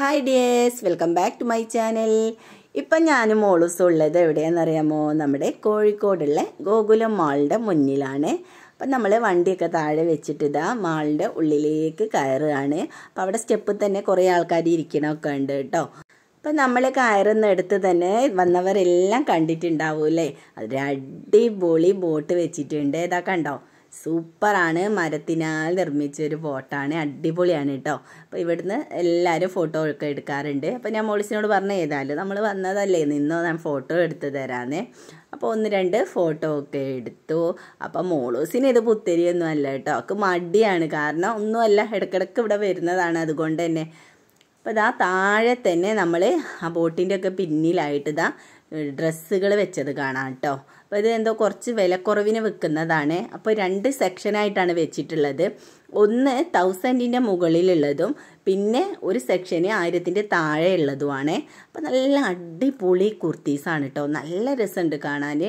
hi dears welcome back to my channel ഇപ്പം ഞാനും മോളുസും ഉള്ളത് എവിടെയാണെന്നറിയാമോ നമ്മുടെ കോഴിക്കോടുള്ള ഗോകുലം മാളിൻ്റെ മുന്നിലാണ് അപ്പം നമ്മൾ വണ്ടിയൊക്കെ താഴെ വെച്ചിട്ട് ഇതാ മാളിൻ്റെ ഉള്ളിലേക്ക് കയറുകയാണ് അപ്പോൾ അവിടെ സ്റ്റെപ്പിൽ തന്നെ കുറേ ആൾക്കാർ ഇരിക്കണമൊക്കെ ഉണ്ട് കേട്ടോ അപ്പം നമ്മൾ കയറുന്നിടത്ത് തന്നെ വന്നവരെല്ലാം കണ്ടിട്ടുണ്ടാവൂലേ അതൊരു അടിപൊളി ബോട്ട് വെച്ചിട്ടുണ്ട് ഇതാ കണ്ടോ സൂപ്പറാണ് മരത്തിനാൽ നിർമ്മിച്ച ഒരു ബോട്ടാണ് അടിപൊളിയാണ് കേട്ടോ അപ്പോൾ ഇവിടുന്ന് എല്ലാവരും ഫോട്ടോ ഒക്കെ എടുക്കാറുണ്ട് അപ്പോൾ ഞാൻ മോളിസിനോട് പറഞ്ഞു ഏതായാലും നമ്മൾ വന്നതല്ലേ നിന്നോ ഞാൻ ഫോട്ടോ എടുത്ത് തരാമെന്നേ അപ്പോൾ ഒന്ന് രണ്ട് ഫോട്ടോ ഒക്കെ എടുത്തു അപ്പം മോളൂസിന് ഇത് ഒന്നും അല്ല കേട്ടോ അവർക്ക് മടിയാണ് കാരണം ഒന്നുമല്ല ഇടക്കിടക്ക് ഇവിടെ വരുന്നതാണ് അതുകൊണ്ട് തന്നെ അപ്പോൾ ഇതാ താഴെ തന്നെ നമ്മൾ ആ ബോട്ടിൻ്റെ ഒക്കെ പിന്നിലായിട്ട് ഇതാ ഡ്രസ്സുകൾ വെച്ചത് കാണാം കേട്ടോ അപ്പോൾ ഇത് എന്തോ കുറച്ച് വിലക്കുറവിന് വിൽക്കുന്നതാണ് അപ്പോൾ രണ്ട് സെക്ഷനായിട്ടാണ് വെച്ചിട്ടുള്ളത് ഒന്ന് തൗസൻഡിൻ്റെ മുകളിലുള്ളതും പിന്നെ ഒരു സെക്ഷന് ആയിരത്തിൻ്റെ താഴെ ഉള്ളതുമാണ് അപ്പോൾ നല്ല അടിപൊളി കുർത്തീസാണ് കേട്ടോ നല്ല രസമുണ്ട് കാണാൻ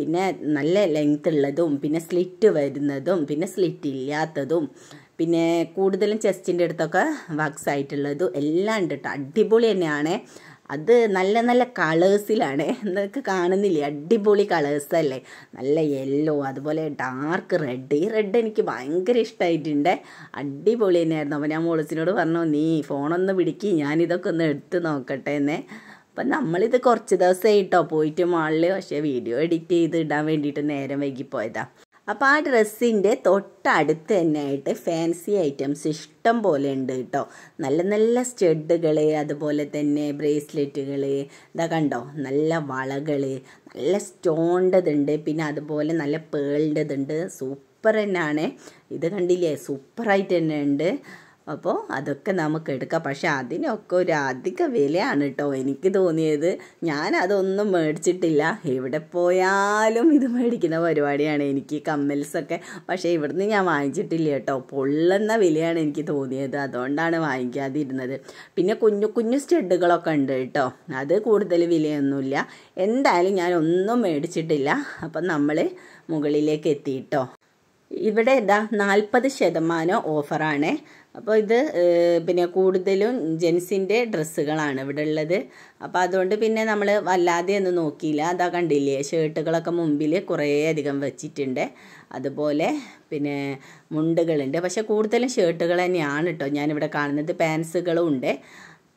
പിന്നെ നല്ല ലെങ്ത് ഉള്ളതും പിന്നെ സ്ലിറ്റ് വരുന്നതും പിന്നെ സ്ലിറ്റ് ഇല്ലാത്തതും പിന്നെ കൂടുതലും ചെസ്റ്റിൻ്റെ അടുത്തൊക്കെ വക്സ് ആയിട്ടുള്ളതും എല്ലാം ഉണ്ട് കേട്ടോ അടിപൊളി തന്നെയാണ് അത് നല്ല നല്ല കളേഴ്സിലാണ് എന്നൊക്കെ കാണുന്നില്ലേ അടിപൊളി കളേഴ്സല്ലേ നല്ല യെല്ലോ അതുപോലെ ഡാർക്ക് റെഡ് ഈ റെഡ് എനിക്ക് ഭയങ്കര ഇഷ്ടമായിട്ടുണ്ട് അടിപൊളി തന്നെയായിരുന്നു അപ്പോൾ ഞാൻ മോളിച്ചിനോട് പറഞ്ഞു നീ ഫോണൊന്ന് പിടിക്കി ഞാനിതൊക്കെ ഒന്ന് എടുത്ത് നോക്കട്ടെ എന്നേ അപ്പം നമ്മളിത് കുറച്ച് ദിവസമായിട്ടോ പോയിട്ട് മാളിൽ പക്ഷേ വീഡിയോ എഡിറ്റ് ചെയ്ത് ഇടാൻ വേണ്ടിയിട്ട് നേരം വൈകിപ്പോയതാണ് അപ്പോൾ ആ ഡ്രസ്സിൻ്റെ തൊട്ടടുത്ത് തന്നെ ആയിട്ട് ഫാൻസി ഐറ്റംസ് ഇഷ്ടം പോലെ ഉണ്ട് കേട്ടോ നല്ല നല്ല സ്റ്റഡുകൾ അതുപോലെ തന്നെ ബ്രേസ്ലെറ്റുകൾ ഇതാ കണ്ടോ നല്ല വളകൾ നല്ല സ്റ്റോണ്ടതുണ്ട് പിന്നെ അതുപോലെ നല്ല പേളിൻ്റെതുണ്ട് സൂപ്പർ തന്നെയാണ് ഇത് കണ്ടില്ലേ സൂപ്പറായിട്ട് തന്നെ ഉണ്ട് അപ്പോൾ അതൊക്കെ നമുക്ക് എടുക്കാം പക്ഷെ അതിനൊക്കെ ഒരു അധിക വിലയാണ് കേട്ടോ എനിക്ക് തോന്നിയത് ഞാൻ അതൊന്നും മേടിച്ചിട്ടില്ല എവിടെ പോയാലും ഇത് മേടിക്കുന്ന പരിപാടിയാണ് എനിക്ക് കമ്മൽസൊക്കെ പക്ഷേ ഇവിടുന്ന് ഞാൻ വാങ്ങിച്ചിട്ടില്ല കേട്ടോ പൊള്ളുന്ന വിലയാണ് എനിക്ക് തോന്നിയത് അതുകൊണ്ടാണ് വാങ്ങിക്കാതിരുന്നത് പിന്നെ കുഞ്ഞു കുഞ്ഞു സ്റ്റെഡുകളൊക്കെ ഉണ്ട് കേട്ടോ അത് കൂടുതൽ വിലയൊന്നുമില്ല എന്തായാലും ഞാൻ ഒന്നും മേടിച്ചിട്ടില്ല അപ്പം നമ്മൾ മുകളിലേക്ക് എത്തി ഇവിടെ ഇതാ നാൽപ്പത് ശതമാനം ഓഫറാണ് അപ്പോൾ ഇത് പിന്നെ കൂടുതലും ജെൻസിൻ്റെ ഡ്രസ്സുകളാണ് ഇവിടെ ഉള്ളത് അപ്പോൾ അതുകൊണ്ട് പിന്നെ നമ്മൾ വല്ലാതെ ഒന്നും നോക്കിയില്ല അതാ കണ്ടില്ലേ ഷർട്ടുകളൊക്കെ മുമ്പിൽ കുറേ അധികം വെച്ചിട്ടുണ്ട് അതുപോലെ പിന്നെ മുണ്ടുകളുണ്ട് പക്ഷെ കൂടുതലും ഷർട്ടുകൾ തന്നെയാണ് കേട്ടോ ഞാനിവിടെ കാണുന്നത് പാൻസുകളും ഉണ്ട്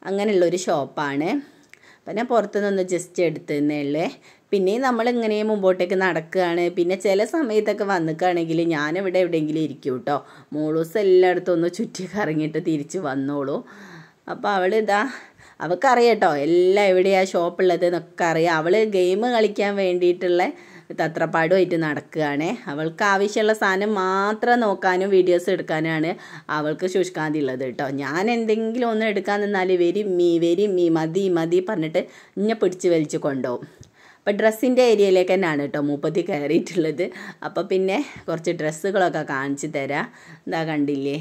അങ്ങനെയുള്ളൊരു ഷോപ്പാണ് അപ്പം ഞാൻ പുറത്തുനിന്നൊന്ന് ജസ്റ്റ് എടുത്തതന്നേ ഉള്ളേ പിന്നെ നമ്മൾ ഇങ്ങനെയും മുമ്പോട്ടേക്ക് നടക്കുകയാണ് പിന്നെ ചില സമയത്തൊക്കെ വന്നിക്കുകയാണെങ്കിൽ ഞാനിവിടെ എവിടെയെങ്കിലും ഇരിക്കും കേട്ടോ മോളൂസ് എല്ലായിടത്തും ഒന്ന് ചുറ്റി കറങ്ങിയിട്ട് തിരിച്ച് വന്നോളൂ അപ്പോൾ അവൾ ഇതാ അവൾക്കറിയാം കേട്ടോ എല്ലാം എവിടെയാണ് ഷോപ്പുള്ളത് എന്നൊക്കെ അറിയാം അവൾ ഗെയിം കളിക്കാൻ വേണ്ടിയിട്ടുള്ള തത്രപ്പാടുമായിട്ട് നടക്കുകയാണ് അവൾക്ക് ആവശ്യമുള്ള സാധനം മാത്രം നോക്കാനും വീഡിയോസ് എടുക്കാനാണ് അവൾക്ക് ശുഷ്കാന്തി ഉള്ളത് കേട്ടോ ഞാൻ എന്തെങ്കിലും ഒന്ന് എടുക്കാൻ നിന്നാൽ വെരി മീ വെരി മീ മതി മതി പറഞ്ഞിട്ട് ഇന്നെ പിടിച്ച് വലിച്ച് കൊണ്ടുപോകും അപ്പോൾ ഡ്രസ്സിൻ്റെ ഏരിയയിലേക്ക് തന്നെയാണ് കേട്ടോ മൂപ്പത്തി കയറിയിട്ടുള്ളത് അപ്പോൾ പിന്നെ കുറച്ച് ഡ്രസ്സുകളൊക്കെ കാണിച്ചു തരാം എന്താ കണ്ടില്ലേ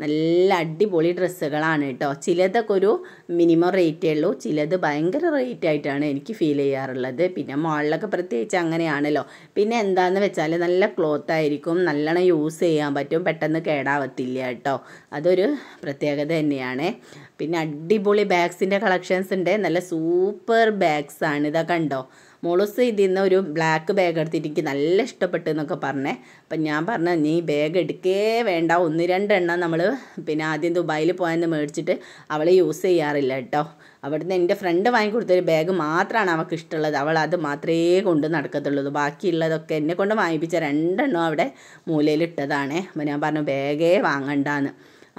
നല്ല അടിപൊളി ഡ്രസ്സുകളാണ് കേട്ടോ ചിലതൊക്കെ ഒരു മിനിമം റേറ്റേ ഉള്ളൂ ചിലത് ഭയങ്കര റേറ്റ് ആയിട്ടാണ് എനിക്ക് ഫീൽ ചെയ്യാറുള്ളത് പിന്നെ മോളിലൊക്കെ പ്രത്യേകിച്ച് അങ്ങനെയാണല്ലോ പിന്നെ എന്താണെന്ന് വെച്ചാൽ നല്ല ക്ലോത്ത് ആയിരിക്കും നല്ലോണം യൂസ് ചെയ്യാൻ പറ്റും പെട്ടെന്ന് കേടാവത്തില്ല കേട്ടോ അതൊരു പ്രത്യേകത തന്നെയാണ് പിന്നെ അടിപൊളി ബാഗ്സിൻ്റെ കളക്ഷൻസ് ഉണ്ട് നല്ല സൂപ്പർ ബാഗ്സാണ് ഇതൊക്കെ ഉണ്ടോ മോളൂസ് ഇതിൽ നിന്ന് ഒരു ബ്ലാക്ക് ബാഗ് എടുത്തിട്ട് എനിക്ക് നല്ല ഇഷ്ടപ്പെട്ടു എന്നൊക്കെ പറഞ്ഞേ അപ്പം ഞാൻ പറഞ്ഞു നീ ബാഗ് എടുക്കേ വേണ്ട ഒന്ന് രണ്ടെണ്ണം നമ്മൾ പിന്നെ ആദ്യം ദുബായിൽ പോയെന്ന് മേടിച്ചിട്ട് അവൾ യൂസ് ചെയ്യാറില്ല കേട്ടോ അവിടുന്ന് എൻ്റെ ഫ്രണ്ട് വാങ്ങിക്കൊടുത്തൊരു ബാഗ് മാത്രമാണ് അവൾക്ക് ഇഷ്ടമുള്ളത് അവൾ അത് മാത്രമേ കൊണ്ട് നടക്കത്തുള്ളൂ ബാക്കിയുള്ളതൊക്കെ എന്നെ കൊണ്ട് വാങ്ങിപ്പിച്ച രണ്ടെണ്ണം അവിടെ മൂലയിലിട്ടതാണ് അപ്പം ഞാൻ പറഞ്ഞു ബാഗേ വാങ്ങണ്ടാന്ന്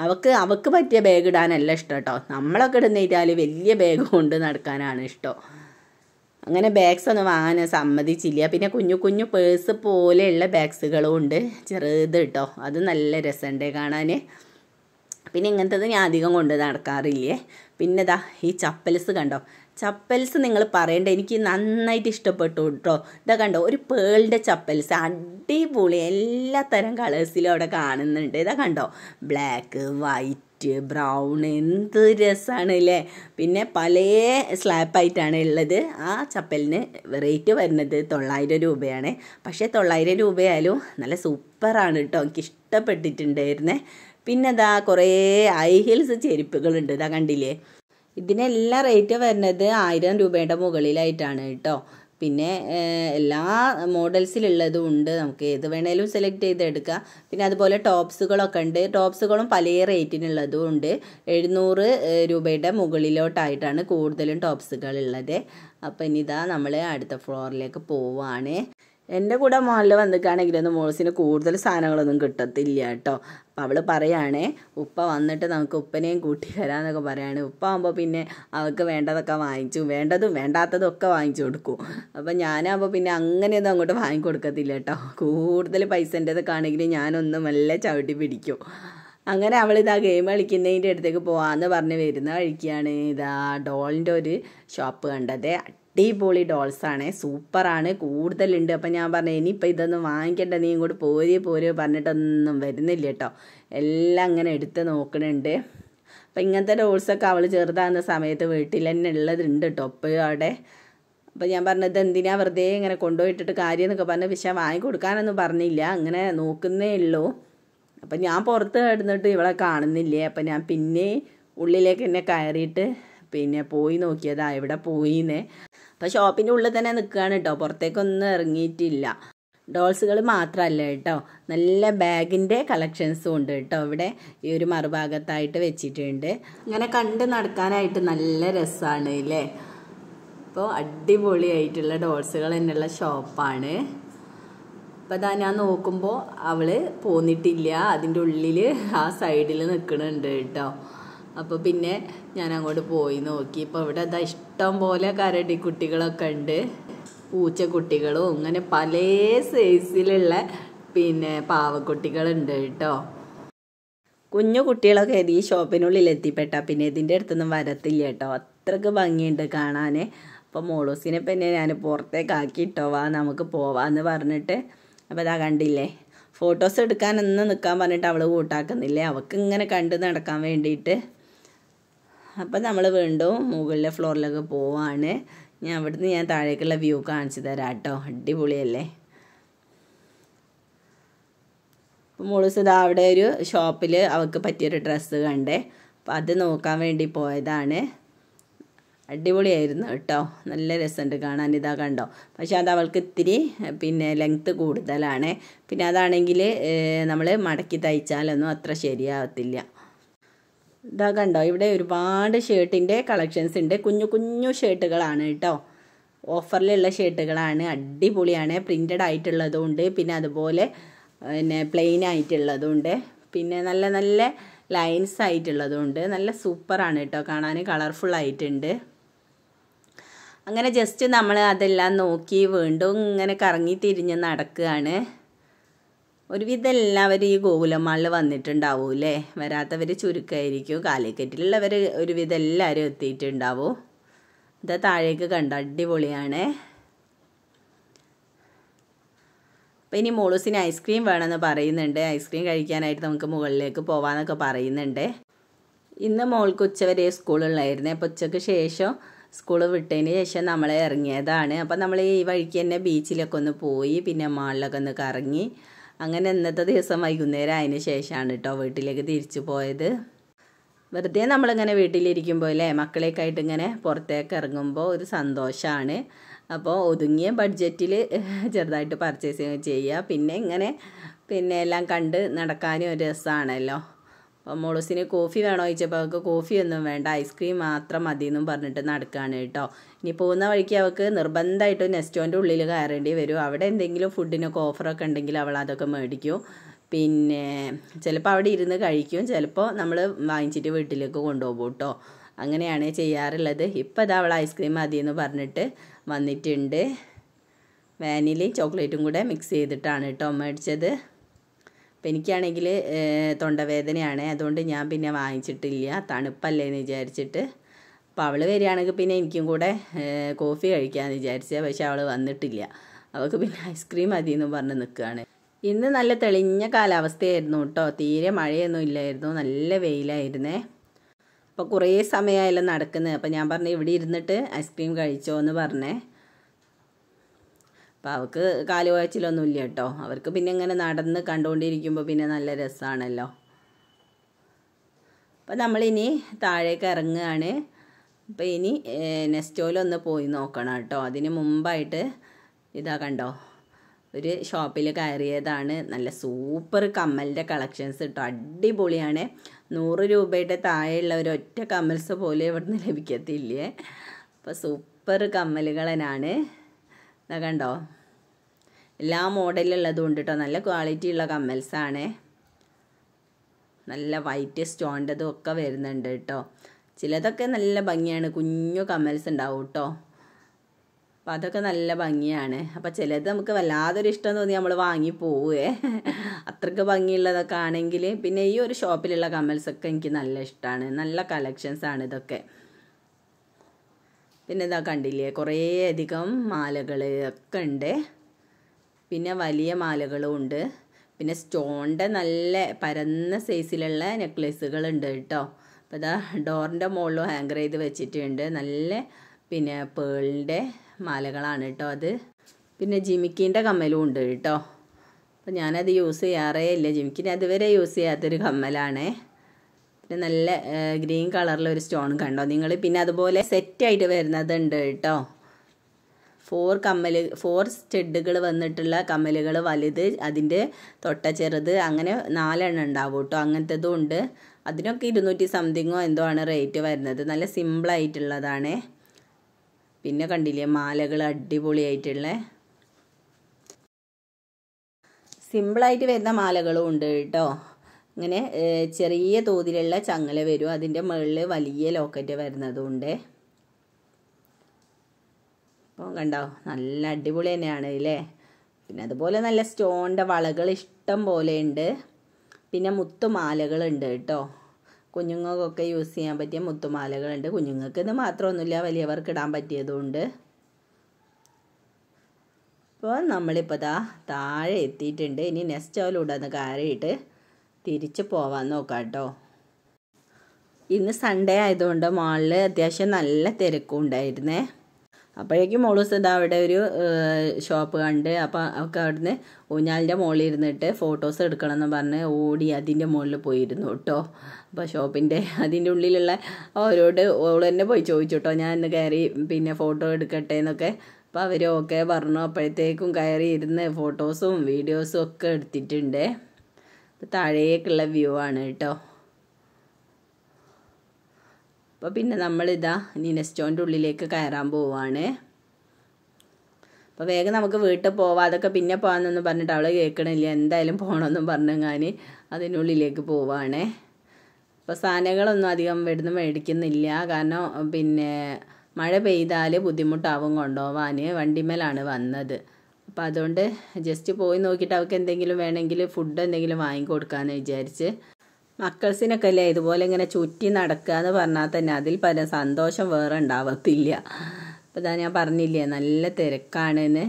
അവൾക്ക് അവൾക്ക് പറ്റിയ ബാഗ് ഇടാനല്ല ഇഷ്ടം കേട്ടോ നമ്മളൊക്കെ ഇടുന്ന വലിയ ബാഗ് കൊണ്ട് നടക്കാനാണ് ഇഷ്ടം അങ്ങനെ ബാഗ്സ് ഒന്നും വാങ്ങാൻ സമ്മതിച്ചില്ല പിന്നെ കുഞ്ഞു കുഞ്ഞു പേഴ്സ് പോലെയുള്ള ബാഗ്സുകളും ഉണ്ട് ചെറുത് കേട്ടോ അത് നല്ല രസമുണ്ട് കാണാൻ പിന്നെ ഇങ്ങനത്തത് ഞാൻ അധികം കൊണ്ട് നടക്കാറില്ലേ പിന്നെ ദാ ഈ ചപ്പൽസ് കണ്ടോ ചപ്പൽസ് നിങ്ങൾ പറയേണ്ട എനിക്ക് നന്നായിട്ട് ഇഷ്ടപ്പെട്ടു കേട്ടോ ഇതാ കണ്ടോ ഒരു പേളിൻ്റെ ചപ്പൽസ് അടിപൊളി എല്ലാ തരം കളേഴ്സിലും അവിടെ കാണുന്നുണ്ട് ഇതാ കണ്ടോ ബ്ലാക്ക് വൈറ്റ് വൈറ്റ് ബ്രൗൺ എന്ത് രസമാണ് അല്ലേ പിന്നെ പല സ്ലാപ്പായിട്ടാണ് ഉള്ളത് ആ ചപ്പലിന് റേറ്റ് വരുന്നത് തൊള്ളായിരം രൂപയാണ് പക്ഷേ തൊള്ളായിരം രൂപയായാലും നല്ല സൂപ്പറാണ് കേട്ടോ എനിക്ക് ഇഷ്ടപ്പെട്ടിട്ടുണ്ടായിരുന്നേ പിന്നെ അതാ കുറേ ഐ ഹീൽസ് ചെരുപ്പുകളുണ്ട് ഇതാ കണ്ടില്ലേ ഇതിനെല്ലാം റേറ്റ് വരുന്നത് ആയിരം രൂപയുടെ മുകളിലായിട്ടാണ് കേട്ടോ പിന്നെ എല്ലാ മോഡൽസിലുള്ളതും ഉണ്ട് നമുക്ക് ഏത് വേണേലും സെലക്ട് ചെയ്തെടുക്കാം പിന്നെ അതുപോലെ ടോപ്സുകളൊക്കെ ഉണ്ട് ടോപ്സുകളും പല റേറ്റിനുള്ളതും ഉണ്ട് എഴുന്നൂറ് രൂപയുടെ മുകളിലോട്ടായിട്ടാണ് കൂടുതലും ടോപ്സുകൾ ഉള്ളത് അപ്പോൾ ഇനി ഇതാ നമ്മൾ അടുത്ത ഫ്ലോറിലേക്ക് പോവുകയാണ് എൻ്റെ കൂടെ മോളിൽ വന്നിക്കാണെങ്കിലൊന്നും മോൾസിന് കൂടുതൽ സാധനങ്ങളൊന്നും കിട്ടത്തില്ല കേട്ടോ അപ്പം അവൾ പറയുകയാണേ ഉപ്പ വന്നിട്ട് നമുക്ക് ഉപ്പനെയും കൂട്ടി വരാമെന്നൊക്കെ പറയുകയാണ് ഉപ്പ ആകുമ്പോൾ പിന്നെ അവൾക്ക് വേണ്ടതൊക്കെ വാങ്ങിച്ചു വേണ്ടതും വേണ്ടാത്തതും ഒക്കെ വാങ്ങിച്ചു കൊടുക്കും അപ്പം ഞാനാകുമ്പോൾ പിന്നെ അങ്ങനെയൊന്നും അങ്ങോട്ട് വാങ്ങിക്കൊടുക്കത്തില്ല കേട്ടോ കൂടുതൽ പൈസൻ്റെതൊക്കെ ആണെങ്കിൽ ഞാനൊന്നും നല്ല ചവിട്ടി പിടിക്കും അങ്ങനെ അവൾ ഇതാ ഗെയിം കളിക്കുന്നതിൻ്റെ അടുത്തേക്ക് പോവാന്ന് പറഞ്ഞ് വരുന്ന വഴിക്കാണ് ഇതാ ഡോളിൻ്റെ ഒരു ഷോപ്പ് കണ്ടത് അടിപൊളി ഡോൾസാണേ സൂപ്പറാണ് കൂടുതലുണ്ട് അപ്പം ഞാൻ പറഞ്ഞു ഇനിയിപ്പോൾ ഇതൊന്നും വാങ്ങിക്കേണ്ട നീ ഇങ്ങോട്ട് പോരെ പോരെ പറഞ്ഞിട്ടൊന്നും വരുന്നില്ല കേട്ടോ എല്ലാം അങ്ങനെ എടുത്ത് നോക്കണുണ്ട് അപ്പം ഇങ്ങനത്തെ ഡോൾസൊക്കെ അവൾ ചെറുതാകുന്ന സമയത്ത് വീട്ടിൽ തന്നെ ഉള്ളതുണ്ട് കേട്ടോ ഇപ്പോഴും അവിടെ അപ്പം ഞാൻ പറഞ്ഞത് എന്തിനാ വെറുതെ ഇങ്ങനെ കൊണ്ടുപോയിട്ടിട്ട് കാര്യം എന്നൊക്കെ പറഞ്ഞു പക്ഷേ വാങ്ങിക്കൊടുക്കാനൊന്നും പറഞ്ഞില്ല അങ്ങനെ നോക്കുന്നേ ഉള്ളൂ അപ്പം ഞാൻ പുറത്ത് കിടന്നിട്ട് ഇവളെ കാണുന്നില്ലേ അപ്പം ഞാൻ പിന്നെ ഉള്ളിലേക്ക് എന്നെ കയറിയിട്ട് പിന്നെ പോയി നോക്കിയതാ എവിടെ പോയിന്നേ ഇപ്പോൾ ഷോപ്പിൻ്റെ ഉള്ളിൽ തന്നെ നിൽക്കുകയാണ് കേട്ടോ പുറത്തേക്കൊന്നും ഇറങ്ങിയിട്ടില്ല ഡോൾസുകൾ മാത്രമല്ല കേട്ടോ നല്ല ബാഗിൻ്റെ കളക്ഷൻസും ഉണ്ട് കേട്ടോ ഇവിടെ ഈ ഒരു മറുഭാഗത്തായിട്ട് വെച്ചിട്ടുണ്ട് ഇങ്ങനെ കണ്ട് നടക്കാനായിട്ട് നല്ല രസമാണ് അല്ലേ ഇപ്പോൾ അടിപൊളിയായിട്ടുള്ള ഡോൾസുകൾ തന്നെയുള്ള ഷോപ്പാണ് ഇപ്പം അതാ ഞാൻ നോക്കുമ്പോൾ അവൾ പോന്നിട്ടില്ല അതിൻ്റെ ഉള്ളിൽ ആ സൈഡിൽ നിൽക്കണുണ്ട് കേട്ടോ അപ്പോൾ പിന്നെ ഞാൻ അങ്ങോട്ട് പോയി നോക്കി ഇപ്പോൾ ഇവിടെ അതാ ഇഷ്ടം പോലെ കരടി കുട്ടികളൊക്കെ ഉണ്ട് പൂച്ചക്കുട്ടികളും അങ്ങനെ പല സൈസിലുള്ള പിന്നെ പാവക്കുട്ടികളുണ്ട് കേട്ടോ കുഞ്ഞു കുട്ടികളൊക്കെ ഈ ഷോപ്പിനുള്ളിൽ എത്തിപ്പെട്ട പിന്നെ ഇതിൻ്റെ അടുത്തൊന്നും വരത്തില്ല കേട്ടോ അത്രക്ക് ഭംഗിയുണ്ട് കാണാൻ അപ്പോൾ മോളൂസിനെ പിന്നെ ഞാൻ പുറത്തേക്കാക്കി ആക്കിയിട്ടോ വാ നമുക്ക് പോവാന്ന് പറഞ്ഞിട്ട് അപ്പോൾ അതാ കണ്ടില്ലേ ഫോട്ടോസ് എടുക്കാനൊന്നും നിൽക്കാൻ പറഞ്ഞിട്ട് അവൾ കൂട്ടാക്കുന്നില്ലേ അവൾക്ക് ഇങ്ങനെ കണ്ട് നടക്കാൻ വേണ്ടിയിട്ട് അപ്പം നമ്മൾ വീണ്ടും മുകളിലെ ഫ്ലോറിലൊക്കെ പോവാണ് ഞാൻ അവിടുന്ന് ഞാൻ താഴേക്കുള്ള വ്യൂ കാണിച്ചു തരാം കേട്ടോ അടിപൊളിയല്ലേ അപ്പം മോളൂസ് ഇതാ അവിടെ ഒരു ഷോപ്പിൽ അവൾക്ക് പറ്റിയൊരു ഡ്രസ്സ് കണ്ടേ അപ്പം അത് നോക്കാൻ വേണ്ടി പോയതാണ് അടിപൊളിയായിരുന്നു കേട്ടോ നല്ല രസമുണ്ട് കാണാൻ ഇതാ കണ്ടോ പക്ഷെ അത് അവൾക്ക് ഇത്തിരി പിന്നെ ലെങ്ത്ത് കൂടുതലാണ് പിന്നെ അതാണെങ്കിൽ നമ്മൾ മടക്കി തയ്ച്ചാലൊന്നും അത്ര ശരിയാവത്തില്ല ഇതാ കണ്ടോ ഇവിടെ ഒരുപാട് ഷർട്ടിൻ്റെ കളക്ഷൻസ് ഉണ്ട് കുഞ്ഞു കുഞ്ഞു ഷർട്ടുകളാണ് കേട്ടോ ഓഫറിലുള്ള ഷർട്ടുകളാണ് അടിപൊളിയാണ് പ്രിൻ്റഡ് ആയിട്ടുള്ളതുണ്ട് പിന്നെ അതുപോലെ പിന്നെ പ്ലെയിൻ ആയിട്ടുള്ളതുണ്ട് പിന്നെ നല്ല നല്ല ലൈൻസ് ആയിട്ടുള്ളതുണ്ട് നല്ല സൂപ്പറാണ് കേട്ടോ കാണാൻ കളർഫുൾ ആയിട്ടുണ്ട് അങ്ങനെ ജസ്റ്റ് നമ്മൾ അതെല്ലാം നോക്കി വീണ്ടും ഇങ്ങനെ കറങ്ങി തിരിഞ്ഞ് നടക്കുകയാണ് ഒരുവിധം എല്ലാവരും ഈ ഗോകുലമാളിൽ വന്നിട്ടുണ്ടാവും അല്ലേ വരാത്തവർ ചുരുക്കമായിരിക്കും കാലിക്കറ്റിലുള്ളവർ ഒരുവിധം എല്ലാവരും എത്തിയിട്ടുണ്ടാവും ഇതാ താഴേക്ക് കണ്ട അടിപൊളിയാണ് അപ്പം ഇനി മോളൂസിന് ഐസ്ക്രീം വേണമെന്ന് പറയുന്നുണ്ട് ഐസ്ക്രീം കഴിക്കാനായിട്ട് നമുക്ക് മുകളിലേക്ക് പോവാന്നൊക്കെ പറയുന്നുണ്ട് ഇന്ന് മോൾക്ക് ഉച്ചവരെ സ്കൂളുള്ളായിരുന്നു അപ്പോൾ ഉച്ചയ്ക്ക് ശേഷം സ്കൂൾ വിട്ടതിന് ശേഷം നമ്മളെ ഇറങ്ങിയതാണ് അപ്പം നമ്മൾ ഈ വഴിക്ക് തന്നെ ബീച്ചിലൊക്കെ ഒന്ന് പോയി പിന്നെ മാളിലൊക്കെ ഒന്ന് കറങ്ങി അങ്ങനെ ഇന്നത്തെ ദിവസം വൈകുന്നേരം അതിന് ശേഷമാണ് കേട്ടോ വീട്ടിലേക്ക് തിരിച്ചു പോയത് വെറുതെ നമ്മളിങ്ങനെ വീട്ടിലിരിക്കുമ്പോൾ അല്ലേ മക്കളെയൊക്കെ ആയിട്ട് ഇങ്ങനെ പുറത്തേക്ക് ഇറങ്ങുമ്പോൾ ഒരു സന്തോഷമാണ് അപ്പോൾ ഒതുങ്ങിയ ബഡ്ജറ്റിൽ ചെറുതായിട്ട് പർച്ചേസിങ് ചെയ്യുക പിന്നെ ഇങ്ങനെ പിന്നെ എല്ലാം കണ്ട് നടക്കാനും ഒരു രസമാണല്ലോ മോളൂസിന് കോഫി വേണോ ചോദിച്ചപ്പോൾ അവൾക്ക് കോഫി ഒന്നും വേണ്ട ഐസ്ക്രീം മാത്രം മതി എന്നും പറഞ്ഞിട്ട് നടക്കുകയാണ് കേട്ടോ ഇനി പോകുന്ന വഴിക്ക് അവൾക്ക് നിർബന്ധമായിട്ടും നെസ്റ്റോൻ്റെ ഉള്ളിൽ കയറേണ്ടി വരും അവിടെ എന്തെങ്കിലും ഫുഡിനൊക്കെ ഓഫറൊക്കെ ഉണ്ടെങ്കിൽ അവൾ അതൊക്കെ മേടിക്കും പിന്നെ ചിലപ്പോൾ അവിടെ ഇരുന്ന് കഴിക്കും ചിലപ്പോൾ നമ്മൾ വാങ്ങിച്ചിട്ട് വീട്ടിലേക്ക് കൊണ്ടുപോകും കേട്ടോ അങ്ങനെയാണ് ചെയ്യാറുള്ളത് ഇപ്പോൾ ഇതാ അവൾ ഐസ്ക്രീം മതി എന്ന് പറഞ്ഞിട്ട് വന്നിട്ടുണ്ട് വാനിലയും ചോക്ലേറ്റും കൂടെ മിക്സ് ചെയ്തിട്ടാണ് കേട്ടോ മേടിച്ചത് അപ്പോൾ എനിക്കാണെങ്കിൽ തൊണ്ടവേദനയാണ് അതുകൊണ്ട് ഞാൻ പിന്നെ വാങ്ങിച്ചിട്ടില്ല തണുപ്പല്ലേ എന്ന് വിചാരിച്ചിട്ട് അപ്പോൾ അവൾ വരികയാണെങ്കിൽ പിന്നെ എനിക്കും കൂടെ കോഫി കഴിക്കാമെന്ന് വിചാരിച്ചത് പക്ഷേ അവൾ വന്നിട്ടില്ല അവൾക്ക് പിന്നെ ഐസ്ക്രീം മതി എന്ന് പറഞ്ഞ് നിൽക്കുകയാണ് ഇന്ന് നല്ല തെളിഞ്ഞ കാലാവസ്ഥയായിരുന്നു കേട്ടോ തീരെ മഴയൊന്നും ഇല്ലായിരുന്നു നല്ല വെയിലായിരുന്നേ അപ്പോൾ കുറേ സമയമായല്ലോ നടക്കുന്നത് അപ്പോൾ ഞാൻ പറഞ്ഞു ഇവിടെ ഇരുന്നിട്ട് ഐസ്ക്രീം കഴിച്ചോ എന്ന് പറഞ്ഞേ അപ്പോൾ അവൾക്ക് കാലുവാച്ചിലൊന്നും ഇല്ല കേട്ടോ അവർക്ക് പിന്നെ ഇങ്ങനെ നടന്ന് കണ്ടുകൊണ്ടിരിക്കുമ്പോൾ പിന്നെ നല്ല രസമാണല്ലോ അപ്പോൾ നമ്മളിനി താഴേക്ക് ഇറങ്ങുകയാണ് അപ്പോൾ ഇനി നെസ്റ്റോയിലൊന്ന് പോയി നോക്കണം കേട്ടോ അതിന് മുമ്പായിട്ട് ഇതാ കണ്ടോ ഒരു ഷോപ്പിൽ കയറിയതാണ് നല്ല സൂപ്പർ കമ്മലിൻ്റെ കളക്ഷൻസ് കേട്ടോ അടിപൊളിയാണ് നൂറ് രൂപയുടെ താഴെയുള്ള ഒരു ഒറ്റ കമ്മൽസ് പോലും ഇവിടുന്ന് ലഭിക്കത്തില്ലേ അപ്പോൾ സൂപ്പർ കമ്മലുകളനാണ് കണ്ടോ എല്ലാ മോഡലുള്ളതും ഉണ്ട് കേട്ടോ നല്ല ക്വാളിറ്റി ഉള്ള കമ്മൽസാണ് നല്ല വൈറ്റ് സ്റ്റോണിൻ്റെതും ഒക്കെ വരുന്നുണ്ട് കേട്ടോ ചിലതൊക്കെ നല്ല ഭംഗിയാണ് കുഞ്ഞു കമ്മൽസ് ഉണ്ടാവും കേട്ടോ അപ്പം അതൊക്കെ നല്ല ഭംഗിയാണ് അപ്പോൾ ചിലത് നമുക്ക് വല്ലാതൊരു ഇഷ്ടം തോന്നി നമ്മൾ വാങ്ങി പോവേ അത്രയ്ക്ക് ഭംഗിയുള്ളതൊക്കെ ആണെങ്കിൽ പിന്നെ ഈ ഒരു ഷോപ്പിലുള്ള കമ്മൽസൊക്കെ എനിക്ക് നല്ല ഇഷ്ടമാണ് നല്ല കളക്ഷൻസാണ് ഇതൊക്കെ പിന്നെ ഇതാ കണ്ടില്ലേ കുറേ അധികം മാലകൾ ഒക്കെ ഉണ്ട് പിന്നെ വലിയ മാലകളും ഉണ്ട് പിന്നെ സ്റ്റോണിൻ്റെ നല്ല പരന്ന സൈസിലുള്ള നെക്ലേസുകൾ ഉണ്ട് കേട്ടോ അപ്പോൾ ഇതാ ഡോറിൻ്റെ മുകളിലും ഹാങ്കർ ചെയ്ത് വെച്ചിട്ടുണ്ട് നല്ല പിന്നെ പേളിൻ്റെ മാലകളാണ് കേട്ടോ അത് പിന്നെ ജിമിക്കിൻ്റെ കമ്മലും ഉണ്ട് കേട്ടോ അപ്പോൾ ഞാനത് യൂസ് ചെയ്യാറേ ഇല്ല ജിമിക്കിന് അതുവരെ യൂസ് ചെയ്യാത്തൊരു കമ്മലാണേ കറക്റ്റ് നല്ല ഗ്രീൻ കളറിലൊരു സ്റ്റോൺ കണ്ടോ നിങ്ങൾ പിന്നെ അതുപോലെ സെറ്റായിട്ട് വരുന്നതുണ്ട് കേട്ടോ ഫോർ കമ്മൽ ഫോർ സ്റ്റെഡുകൾ വന്നിട്ടുള്ള കമ്മലുകൾ വലുത് അതിൻ്റെ തൊട്ട ചെറുത് അങ്ങനെ നാലെണ്ണം ഉണ്ടാവും കേട്ടോ അങ്ങനത്തതും ഉണ്ട് അതിനൊക്കെ ഇരുന്നൂറ്റി സംതിങ്ങോ എന്തോ ആണ് റേറ്റ് വരുന്നത് നല്ല സിമ്പിളായിട്ടുള്ളതാണ് പിന്നെ കണ്ടില്ലേ മാലകൾ അടിപൊളിയായിട്ടുള്ള സിമ്പിളായിട്ട് വരുന്ന മാലകളും ഉണ്ട് കേട്ടോ ഇങ്ങനെ ചെറിയ തോതിലുള്ള ചങ്ങല വരും അതിൻ്റെ മുകളിൽ വലിയ ലോക്കറ്റ് വരുന്നതുകൊണ്ട് അപ്പോൾ കണ്ടോ നല്ല അടിപൊളി തന്നെയാണ് അല്ലേ പിന്നെ അതുപോലെ നല്ല സ്റ്റോണിൻ്റെ വളകൾ ഇഷ്ടം പോലെ ഉണ്ട് പിന്നെ മുത്തുമാലകളുണ്ട് കേട്ടോ കുഞ്ഞുങ്ങൾക്കൊക്കെ യൂസ് ചെയ്യാൻ പറ്റിയ മുത്തുമാലകളുണ്ട് കുഞ്ഞുങ്ങൾക്ക് ഇത് മാത്രമൊന്നുമില്ല വലിയവർക്ക് ഇടാൻ പറ്റിയതുകൊണ്ട് അപ്പോൾ നമ്മളിപ്പോൾ ദാ താഴെ എത്തിയിട്ടുണ്ട് ഇനി നെക്സ്റ്റ് അവലൂടെ ഒന്ന് കയറിയിട്ട് തിരിച്ച് പോവാൻ നോക്കാം കേട്ടോ ഇന്ന് സൺഡേ ആയതുകൊണ്ട് മാളിൽ അത്യാവശ്യം നല്ല തിരക്കും ഉണ്ടായിരുന്നേ അപ്പോഴേക്കും മോളൂസ് ഇതാ അവിടെ ഒരു ഷോപ്പ് കണ്ട് അപ്പോൾ അവൾക്ക് അവിടുന്ന് ഊഞ്ഞാലിൻ്റെ മുകളിൽ ഇരുന്നിട്ട് ഫോട്ടോസ് എടുക്കണം എന്ന് പറഞ്ഞ് ഓടി അതിൻ്റെ മുകളിൽ പോയിരുന്നു കേട്ടോ അപ്പോൾ ഷോപ്പിൻ്റെ അതിൻ്റെ ഉള്ളിലുള്ള ഓരോട് ഓൾ തന്നെ പോയി ചോദിച്ചു കേട്ടോ ഞാൻ ഇന്ന് കയറി പിന്നെ ഫോട്ടോ എടുക്കട്ടെ എന്നൊക്കെ അപ്പോൾ അവർ പറഞ്ഞു അപ്പോഴത്തേക്കും കയറി ഇരുന്ന് ഫോട്ടോസും വീഡിയോസും ഒക്കെ എടുത്തിട്ടുണ്ട് താഴേക്കുള്ള വ്യൂ ആണ് കേട്ടോ അപ്പോൾ പിന്നെ നമ്മളിതാ ഇനി നെസ്റ്റോൻ്റെ ഉള്ളിലേക്ക് കയറാൻ പോവുകയാണ് അപ്പോൾ വേഗം നമുക്ക് വീട്ടിൽ പോവാം അതൊക്കെ പിന്നെ പോകാമെന്നൊന്നും പറഞ്ഞിട്ട് അവളെ കേൾക്കണില്ല എന്തായാലും പോകണമെന്നും പറഞ്ഞു ഞാൻ അതിനുള്ളിലേക്ക് പോവാണ് അപ്പോൾ സാധനങ്ങളൊന്നും അധികം ഇവിടുന്ന് മേടിക്കുന്നില്ല കാരണം പിന്നെ മഴ പെയ്താൽ ബുദ്ധിമുട്ടാവും കൊണ്ടുപോവാൻ വണ്ടിമേലാണ് വന്നത് അപ്പോൾ അതുകൊണ്ട് ജസ്റ്റ് പോയി നോക്കിയിട്ട് അവൾക്ക് എന്തെങ്കിലും വേണമെങ്കിൽ ഫുഡ് എന്തെങ്കിലും വാങ്ങിക്കൊടുക്കാന്ന് വിചാരിച്ച് മക്കൾസിനൊക്കെ അല്ലേ ഇതുപോലെ ഇങ്ങനെ ചുറ്റി നടക്കുക എന്ന് പറഞ്ഞാൽ തന്നെ അതിൽ പല സന്തോഷം വേറെ ഉണ്ടാവത്തില്ല അപ്പോൾ ഇതാ ഞാൻ പറഞ്ഞില്ലേ നല്ല തിരക്കാണെന്ന്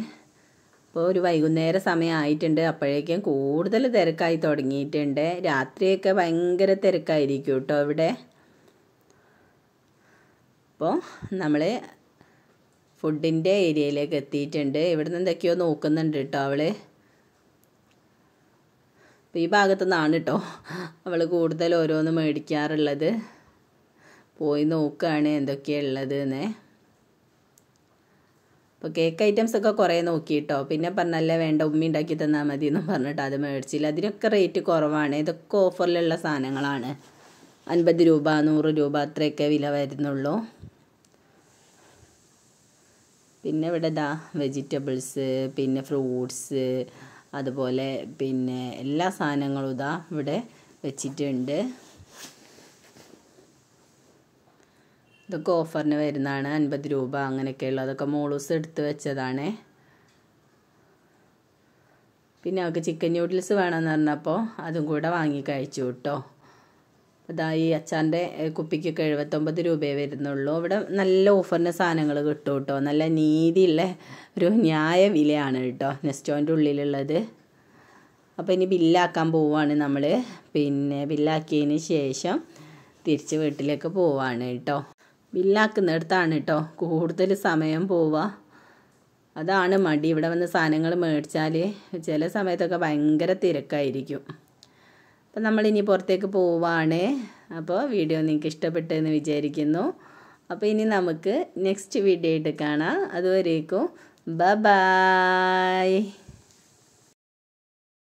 അപ്പോൾ ഒരു വൈകുന്നേര സമയം ആയിട്ടുണ്ട് അപ്പോഴേക്കും കൂടുതൽ തിരക്കായി തുടങ്ങിയിട്ടുണ്ട് രാത്രിയൊക്കെ ഭയങ്കര തിരക്കായിരിക്കും കേട്ടോ ഇവിടെ അപ്പോൾ നമ്മൾ ഫുഡിൻ്റെ ഏരിയയിലേക്ക് എത്തിയിട്ടുണ്ട് ഇവിടെ നിന്ന് എന്തൊക്കെയോ നോക്കുന്നുണ്ട് കേട്ടോ അവള് അപ്പോൾ ഈ ഭാഗത്തു നിന്നാണ് കേട്ടോ അവൾ കൂടുതൽ ഓരോന്ന് മേടിക്കാറുള്ളത് പോയി നോക്കുകയാണ് എന്തൊക്കെയാണ് ഉള്ളത് അപ്പോൾ കേക്ക് ഐറ്റംസ് ഒക്കെ കുറേ നോക്കിയിട്ടോ പിന്നെ പറഞ്ഞല്ലേ വേണ്ട ഉമ്മി ഉണ്ടാക്കി തന്നാൽ മതി എന്നും പറഞ്ഞിട്ട് അത് മേടിച്ചില്ല അതിനൊക്കെ റേറ്റ് കുറവാണ് ഇതൊക്കെ ഓഫറിലുള്ള സാധനങ്ങളാണ് അൻപത് രൂപ നൂറ് രൂപ അത്രയൊക്കെ വില വരുന്നുള്ളൂ പിന്നെ ഇവിടെ ദാ വെജിറ്റബിൾസ് പിന്നെ ഫ്രൂട്ട്സ് അതുപോലെ പിന്നെ എല്ലാ സാധനങ്ങളും ഇതാ ഇവിടെ വെച്ചിട്ടുണ്ട് ഇതൊക്കെ ഓഫറിന് വരുന്നതാണ് അൻപത് രൂപ അങ്ങനെയൊക്കെയുള്ള അതൊക്കെ മോളൂസ് എടുത്ത് വെച്ചതാണ് പിന്നെ അവൾക്ക് ചിക്കൻ ന്യൂഡിൽസ് വേണമെന്ന് പറഞ്ഞപ്പോൾ അതും കൂടെ വാങ്ങി കഴിച്ചു കേട്ടോ ഇതാ ഈ അച്ചാൻ്റെ കുപ്പിക്കൊക്കെ എഴുപത്തൊമ്പത് രൂപയെ വരുന്നുള്ളൂ അവിടെ നല്ല ഓഫറിന് സാധനങ്ങൾ കിട്ടും കേട്ടോ നല്ല നീതിയുള്ള ഒരു ന്യായ വിലയാണ് കേട്ടോ നെസ്റ്റോൻ്റെ ഉള്ളിലുള്ളത് അപ്പോൾ ഇനി ബില്ലാക്കാൻ പോവുകയാണ് നമ്മൾ പിന്നെ ബില്ലാക്കിയതിന് ശേഷം തിരിച്ച് വീട്ടിലേക്ക് പോവാണ് കേട്ടോ ബില്ലാക്കുന്നിടത്താണ് കേട്ടോ കൂടുതൽ സമയം പോവുക അതാണ് മടി ഇവിടെ വന്ന് സാധനങ്ങൾ മേടിച്ചാൽ ചില സമയത്തൊക്കെ ഭയങ്കര തിരക്കായിരിക്കും അപ്പം നമ്മളിനി പുറത്തേക്ക് പോവാണ് അപ്പോൾ വീഡിയോ നിങ്ങൾക്ക് ഇഷ്ടപ്പെട്ടെന്ന് വിചാരിക്കുന്നു അപ്പോൾ ഇനി നമുക്ക് നെക്സ്റ്റ് വീഡിയോ ആയിട്ട് കാണാം അതുവരേക്കും ബ ബായ്